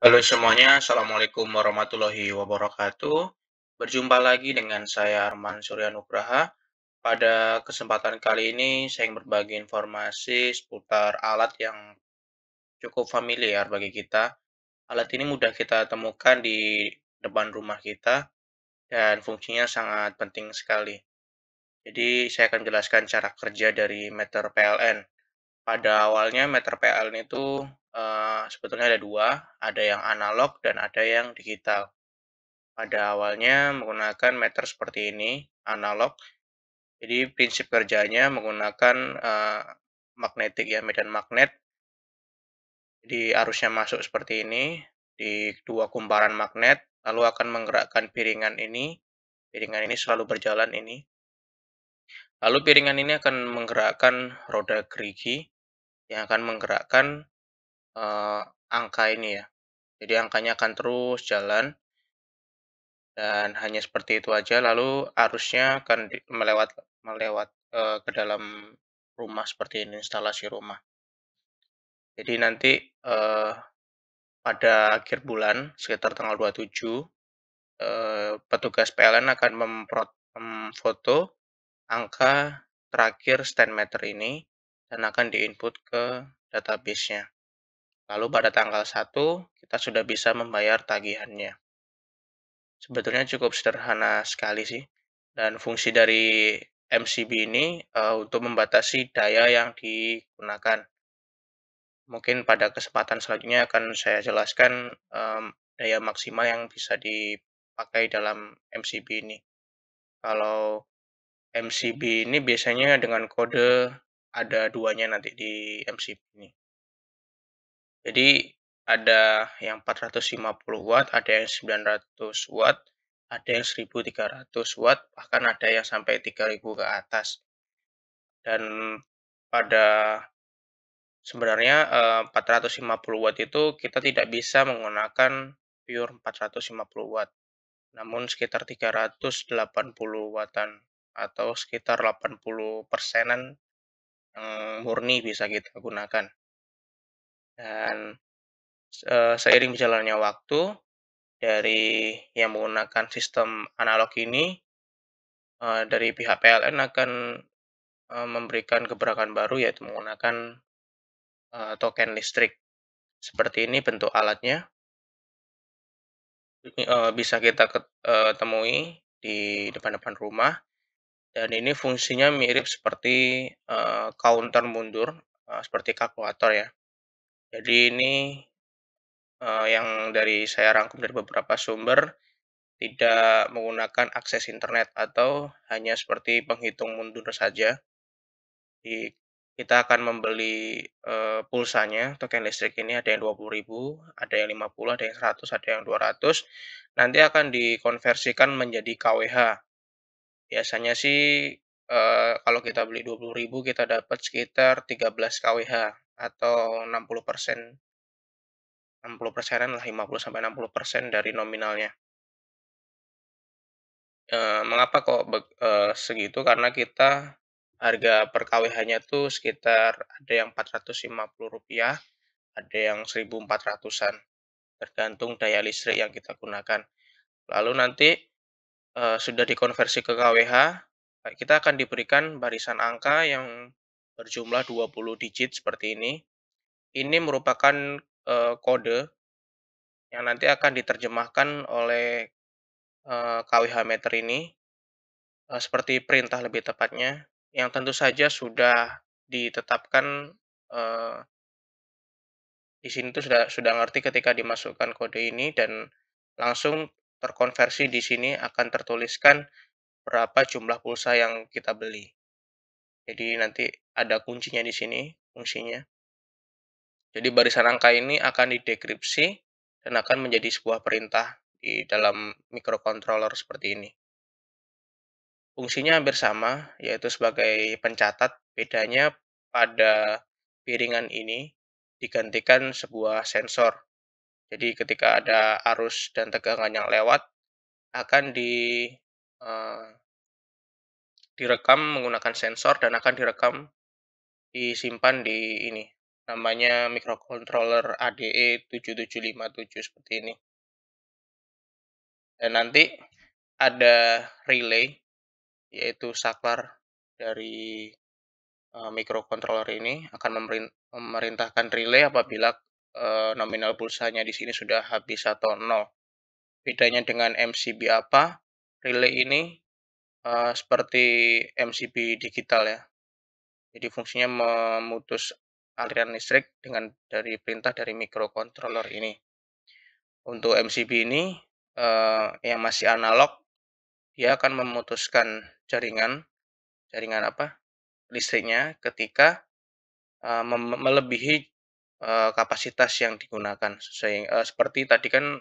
Halo semuanya, Assalamualaikum warahmatullahi wabarakatuh. Berjumpa lagi dengan saya Arman Suryanugraha. Pada kesempatan kali ini, saya ingin berbagi informasi seputar alat yang cukup familiar bagi kita. Alat ini mudah kita temukan di depan rumah kita dan fungsinya sangat penting sekali. Jadi, saya akan jelaskan cara kerja dari meter PLN. Pada awalnya, meter PLN itu Eh, sebetulnya ada dua, ada yang analog dan ada yang digital. Pada awalnya menggunakan meter seperti ini, analog. Jadi prinsip kerjanya menggunakan uh, magnetik ya, medan magnet. Jadi arusnya masuk seperti ini di dua kumparan magnet, lalu akan menggerakkan piringan ini. Piringan ini selalu berjalan ini. Lalu piringan ini akan menggerakkan roda gerigi yang akan menggerakkan uh, angka ini ya. Jadi angkanya akan terus jalan dan hanya seperti itu aja, lalu arusnya akan melewat melewat, uh, ke dalam rumah seperti ini, instalasi rumah. Jadi nanti, eh, pada akhir bulan sekitar tanggal 27, eee, petugas PLN akan memfoto angka terakhir stand meter ini dan akan diinput ke database-nya. Lalu pada tanggal 1, kita sudah bisa membayar tagihannya. Sebetulnya cukup sederhana sekali sih. Dan fungsi dari MCB ini uh, untuk membatasi daya yang digunakan. Mungkin pada kesempatan selanjutnya akan saya jelaskan um, daya maksimal yang bisa dipakai dalam MCB ini. Kalau MCB ini biasanya dengan kode ada duanya nanti di MCB ini. Jadi ada yang 450 watt, ada yang 900 watt, ada yang 1300 watt, bahkan ada yang sampai 3000 ke atas. Dan pada sebenarnya 450 eh, watt itu kita tidak bisa menggunakan pure 450 watt. Namun sekitar 380 wattan atau sekitar 80 persenan yang murni bisa kita gunakan. Dan e, seiring berjalannya waktu dari yang menggunakan sistem analog ini e, dari pihak PLN akan e, memberikan gebrakan baru yaitu menggunakan e, token listrik. Seperti ini bentuk alatnya. E, bisa kita temui di depan-depan rumah dan ini fungsinya mirip seperti uh, counter mundur uh, seperti kalkulator ya jadi ini uh, yang dari saya rangkum dari beberapa sumber tidak menggunakan akses internet atau hanya seperti penghitung mundur saja. Di, kita akan membeli uh, pulsanya, token listrik ini ada yang 20.000, ada yang 50, ada yang 100, ada yang 200. Nanti akan dikonversikan menjadi KWH. Biasanya sih uh, kalau kita beli 20.000 kita dapat sekitar 13 KWH atau 60 persen 60 persenan lah 50 sampai 60 persen dari nominalnya. E, mengapa kok e, segitu? Karena kita harga per KWH-nya tuh sekitar ada yang 450 rupiah, ada yang 1400-an, tergantung daya listrik yang kita gunakan. Lalu nanti e, sudah dikonversi ke KWH, kita akan diberikan barisan angka yang berjumlah 20 digit seperti ini. Ini merupakan uh, kode yang nanti akan diterjemahkan oleh uh, eh, KWH meter ini uh, seperti perintah lebih tepatnya yang tentu saja sudah ditetapkan uh, di sini tuh sudah sudah ngerti ketika dimasukkan kode ini dan langsung terkonversi di sini akan tertuliskan berapa jumlah pulsa yang kita beli. Jadi nanti ada kuncinya di sini, fungsinya. Jadi barisan angka ini akan didekripsi dan akan menjadi sebuah perintah di dalam microcontroller seperti ini. Fungsinya hampir sama, yaitu sebagai pencatat. Bedanya pada piringan ini digantikan sebuah sensor. Jadi ketika ada arus dan tegangan yang lewat, akan di uh, direkam menggunakan sensor dan akan direkam disimpan di ini namanya microcontroller ADE 7757 seperti ini. Dan nanti ada relay yaitu saklar dari uh, microcontroller ini akan memerintahkan relay apabila uh, nominal pulsanya di sini sudah habis atau nol. Bedanya dengan MCB apa? Relay ini Eh, seperti MCB digital ya. Jadi fungsinya memutus aliran listrik dengan dari perintah dari microcontroller ini. Untuk MCB ini uh, yang masih analog dia akan memutuskan jaringan jaringan apa? listriknya ketika uh, melebihi uh, kapasitas yang digunakan. Sesuai uh, seperti tadi kan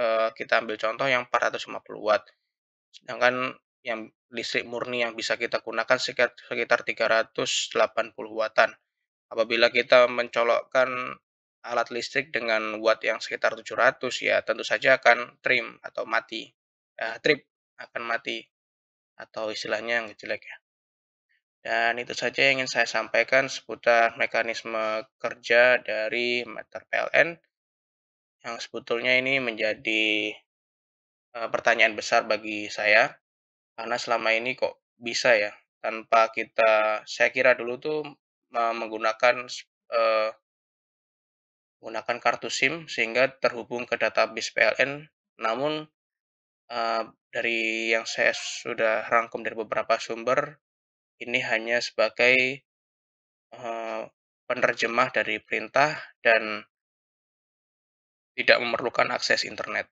uh, kita ambil contoh yang 450 watt. Sedangkan yang listrik murni yang bisa kita gunakan sekitar, sekitar 380 wattan. Apabila kita mencolokkan alat listrik dengan watt yang sekitar 700 ya tentu saja akan trim atau mati. Eh, trip akan mati atau istilahnya yang jelek ya. Dan itu saja yang ingin saya sampaikan seputar mekanisme kerja dari meter PLN yang sebetulnya ini menjadi eh, pertanyaan besar bagi saya karena selama ini kok bisa ya, tanpa kita saya kira dulu tuh menggunakan, eh, menggunakan kartu SIM sehingga terhubung ke database PLN, namun, eh, dari yang saya sudah rangkum dari beberapa sumber, ini hanya sebagai, eh, penerjemah dari perintah dan tidak memerlukan akses internet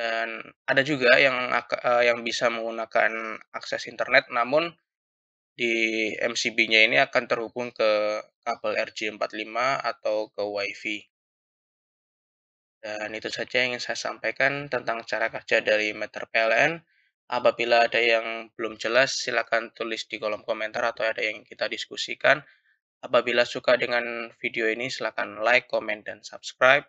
dan ada juga yang eh, yang bisa menggunakan akses internet namun di MCB-nya ini akan terhubung ke kabel RJ45 atau ke WiFi. Dan itu saja yang ingin saya sampaikan tentang cara kerja dari meter PLN. Apabila ada yang belum jelas, silakan tulis di kolom komentar atau ada yang kita diskusikan. Apabila suka dengan video ini, silakan like, comment, dan subscribe.